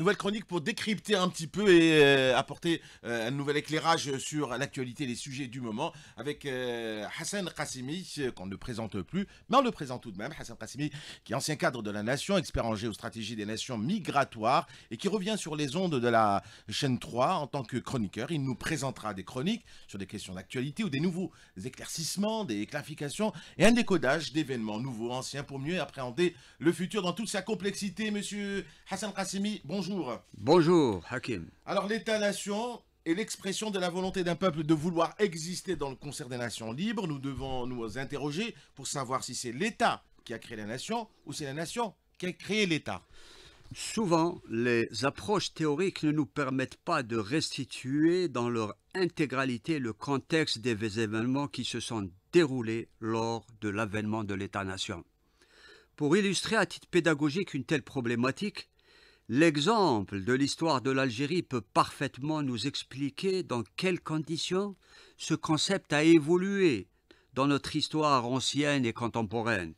Nouvelle chronique pour décrypter un petit peu et euh, apporter euh, un nouvel éclairage sur l'actualité, les sujets du moment, avec euh, Hassan Qassimi, qu'on ne présente plus, mais on le présente tout de même. Hassan Qassimi, qui est ancien cadre de la Nation, expert en géostratégie des nations migratoires, et qui revient sur les ondes de la chaîne 3 en tant que chroniqueur. Il nous présentera des chroniques sur des questions d'actualité ou des nouveaux éclaircissements, des clarifications et un décodage d'événements nouveaux, anciens, pour mieux appréhender le futur dans toute sa complexité. Monsieur Hassan Qassimi, bonjour bonjour. Bonjour, Hakim. Alors, l'État-nation est l'expression de la volonté d'un peuple de vouloir exister dans le concert des nations libres. Nous devons nous interroger pour savoir si c'est l'État qui a créé la nation ou c'est la nation qui a créé l'État. Souvent, les approches théoriques ne nous permettent pas de restituer dans leur intégralité le contexte des événements qui se sont déroulés lors de l'avènement de l'État-nation. Pour illustrer à titre pédagogique une telle problématique, L'exemple de l'histoire de l'Algérie peut parfaitement nous expliquer dans quelles conditions ce concept a évolué dans notre histoire ancienne et contemporaine.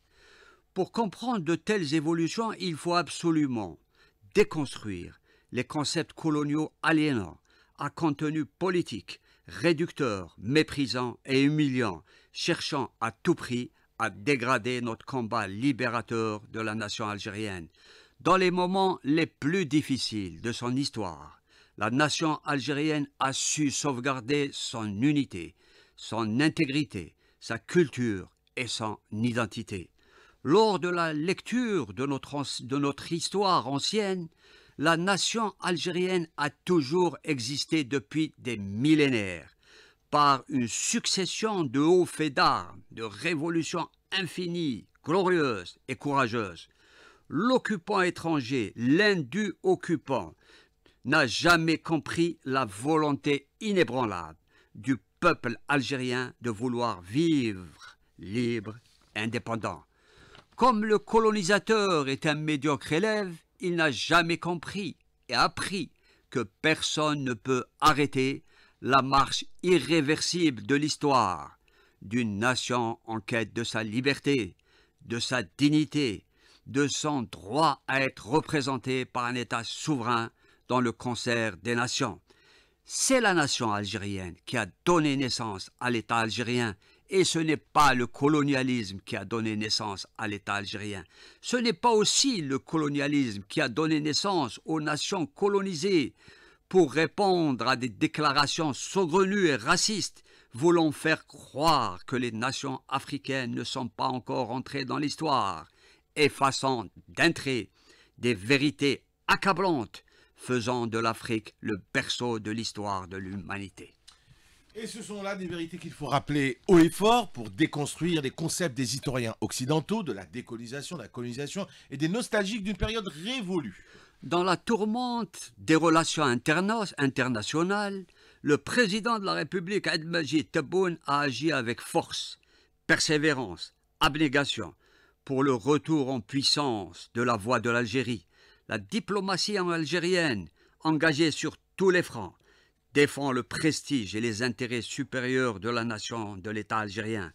Pour comprendre de telles évolutions, il faut absolument déconstruire les concepts coloniaux aliénants, à contenu politique, réducteur, méprisant et humiliant, cherchant à tout prix à dégrader notre combat libérateur de la nation algérienne. Dans les moments les plus difficiles de son histoire, la nation algérienne a su sauvegarder son unité, son intégrité, sa culture et son identité. Lors de la lecture de notre, histoire ancienne, la nation algérienne a toujours existé depuis des millénaires, par une succession de hauts faits d'armes, de révolutions infinies, glorieuses et courageuses l'occupant étranger, l'indu occupant, n'a jamais compris la volonté inébranlable du peuple algérien de vouloir vivre libre, indépendant. Comme le colonisateur est un médiocre élève, il n'a jamais compris et appris que personne ne peut arrêter la marche irréversible de l'histoire, d'une nation en quête de sa liberté, de sa dignité, de son droit à être représenté par un État souverain dans le concert des nations. C'est la nation algérienne qui a donné naissance à l'État algérien et ce n'est pas le colonialisme qui a donné naissance à l'État algérien. Ce n'est pas aussi le colonialisme qui a donné naissance aux nations colonisées pour répondre à des déclarations saugrenues et racistes voulant faire croire que les nations africaines ne sont pas encore entrées dans l'histoire effaçant d'un des vérités accablantes faisant de l'Afrique le berceau de l'histoire de l'humanité. Et ce sont là des vérités qu'il faut rappeler haut et fort pour déconstruire les concepts des historiens occidentaux de la décolonisation, de la colonisation et des nostalgiques d'une période révolue. Dans la tourmente des relations internationales, le président de la République, Admaji Tebboune, a agi avec force, persévérance, abnégation, pour le retour en puissance de la voix de l'Algérie. La diplomatie algérienne, engagée sur tous les fronts, défend le prestige et les intérêts supérieurs de la nation, de l'État algérien.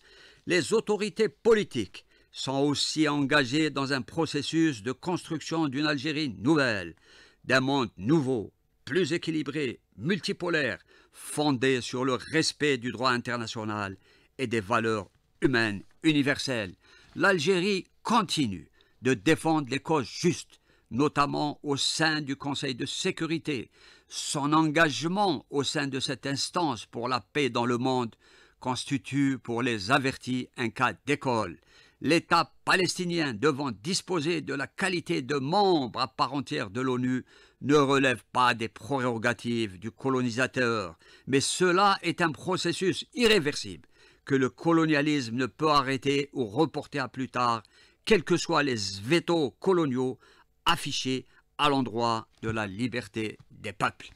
Les autorités politiques sont aussi engagées dans un processus de construction d'une Algérie nouvelle, d'un monde nouveau, plus équilibré, multipolaire, fondé sur le respect du droit international et des valeurs humaines universelles l'Algérie continue de défendre les causes justes, notamment au sein du Conseil de sécurité. Son engagement au sein de cette instance pour la paix dans le monde constitue pour les avertis un cas d'école. L'État palestinien devant disposer de la qualité de membre à part entière de l'ONU ne relève pas des prérogatives du colonisateur, mais cela est un processus irréversible que le colonialisme ne peut arrêter ou reporter à plus tard, quels que soient les veto coloniaux affichés à l'endroit de la liberté des peuples.